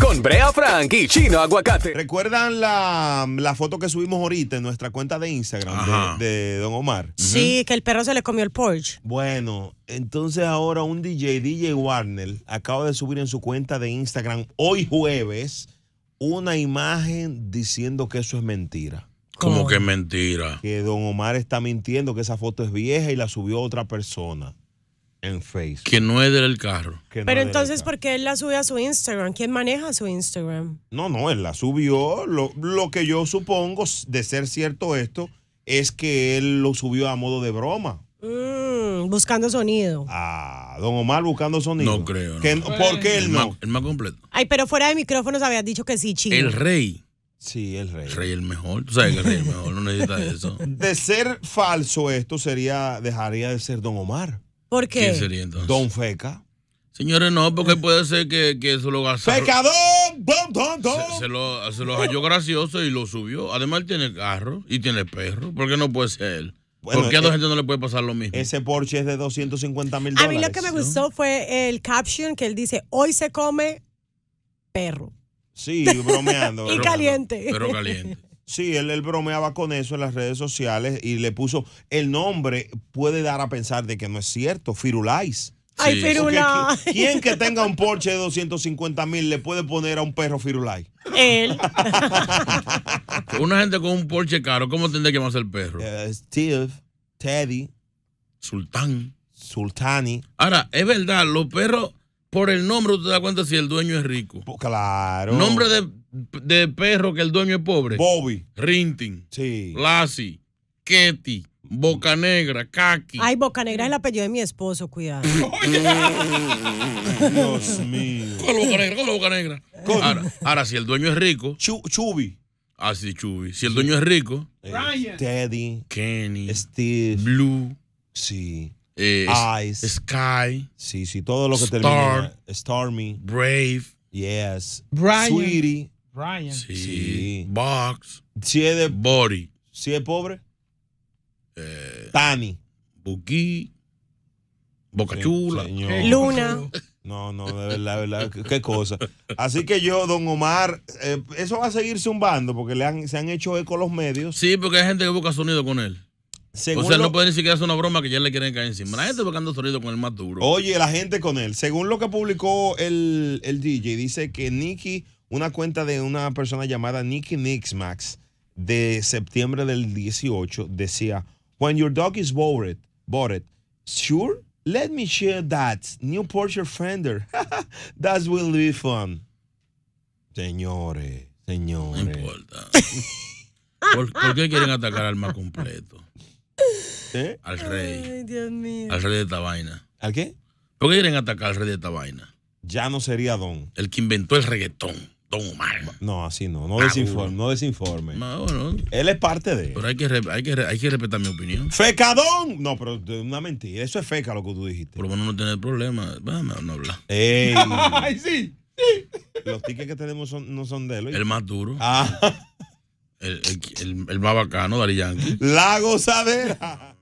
con Brea Frank y Chino Aguacate. ¿Recuerdan la, foto que subimos ahorita en nuestra cuenta de Instagram de, Don Omar? Sí, que el perro se le comió el Porsche. Bueno, entonces ahora un DJ, DJ Warner, acaba de subir en su cuenta de Instagram hoy jueves una imagen diciendo que eso es mentira. ¿Cómo que mentira. Que Don Omar está mintiendo, que esa foto es vieja y la subió otra persona en Facebook. Que no es del carro. Pero entonces, ¿por qué él la sube a su Instagram? ¿Quién maneja su Instagram? No, no, él la subió. Lo, que yo supongo, de ser cierto esto, es que él lo subió a modo de broma. Mm, buscando sonido. Ah, don Omar buscando sonido. No creo. ¿Por qué él no? el más completo. Ay, pero fuera de micrófonos habías dicho que sí, chico. El rey. Sí, el rey. El rey el mejor. Tú sabes que el rey el mejor no necesita eso. De ser falso esto sería, dejaría de ser don Omar. ¿Por qué? ¿Quién sería entonces? Don Feca. Señores, no, porque puede ser que, que se lo gastó. ¡Pecador! Don, don, don. Se, lo, halló gracioso y lo subió. Además, él tiene carro y tiene perro. ¿Por qué no puede ser él? ¿Por qué a dos eh, gente no le puede pasar lo mismo? Ese Porsche es de 250 mil dólares. A mí lo que me gustó fue el caption que él dice: Hoy se come perro. Sí, bromeando. y caliente. Pero caliente. Sí, él, bromeaba con eso en las redes sociales y le puso el nombre, puede dar a pensar de que no es cierto, Firulais. Ay, Firulais. ¿Quién que tenga un Porsche de 250 mil le puede poner a un perro Firulais? Él. Una gente con un Porsche caro, ¿cómo tendría que llamarse el perro? Eh, Steve, Teddy. Sultán. Sultani. Ahora, es verdad, los perros, por el nombre, te das cuenta si el dueño es rico. claro. Nombre de de perro que el dueño es pobre. Bobby. Rinting, Sí. Lassie. Ketty. Boca Negra, Kaki. Ay, Boca Negra es el apellido de mi esposo, cuidado. Dios mío. la Boca Negra? la Boca Negra? Ahora, si el dueño es rico. Chubby. Ah, sí, Chubi. Si el dueño es rico. Brian, eh, Teddy. Kenny. Steve. Blue. Sí. Eh, Ice. Sky. Sí, sí, todo lo que Star, Stormy. Brave. Yes. Brian. Sweetie. Ryan. Sí. Box. Si Body. Si es pobre. Eh, Tani. Buki. Bocachula. Luna. No, no, de verdad, de verdad, qué, cosa. Así que yo, don Omar, eh, eso va a seguir zumbando porque le han, se han hecho eco los medios. Sí, porque hay gente que busca sonido con él. o sea, no puede ni siquiera hacer una broma que ya le quieren caer encima. La gente buscando sonido con el más duro. Oye, la gente con él. Según lo que publicó el, el DJ, dice que Nicky una cuenta de una persona llamada Nicky Nixmax de septiembre del 18 decía, When your dog is bored, bored, sure, let me share that new Porsche Fender. that will be fun. Señores, señores. No importa. ¿Por, qué quieren atacar al más completo? ¿Eh? Al rey. Al rey de esta vaina. ¿Al qué? ¿Por qué quieren atacar al rey de esta vaina? Ya no sería Don. El que inventó el reggaetón. No, así no. No desinforme. No desinforme. Él es parte de. Pero hay que, hay que, hay que respetar mi opinión. ¡Fecadón! No, pero es una mentira. Eso es feca lo que tú dijiste. Por lo menos no tener problema. Vamos no hablar. ¡Ay, sí! Los tickets que tenemos no son de él. El más duro. Ah. El, más bacano, Dari Yankee. La gozadera.